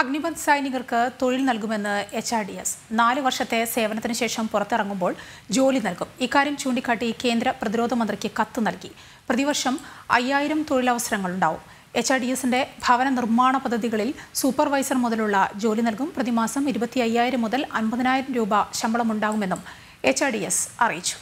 അഗ്നിപത് സൈനികർക്ക് തൊഴിൽ നൽകുമെന്ന് എച്ച് ആർ ഡി എസ് നാല് വർഷത്തെ സേവനത്തിന് ശേഷം പുറത്തിറങ്ങുമ്പോൾ ജോലി നൽകും ഇക്കാര്യം ചൂണ്ടിക്കാട്ടി കേന്ദ്ര പ്രതിരോധ മന്ത്രിക്ക് കത്ത് നൽകി പ്രതിവർഷം അയ്യായിരം ഉണ്ടാവും എച്ച് ആർ ഡി എസിന്റെ ഭവന നിർമ്മാണ പദ്ധതികളിൽ സൂപ്പർവൈസർ മുതലുള്ള ജോലി നൽകും പ്രതിമാസം ഇരുപത്തി അയ്യായിരം മുതൽ അൻപതിനായിരം രൂപ ശമ്പളമുണ്ടാകുമെന്നും എച്ച് ആർ ഡി എസ് അറിയിച്ചു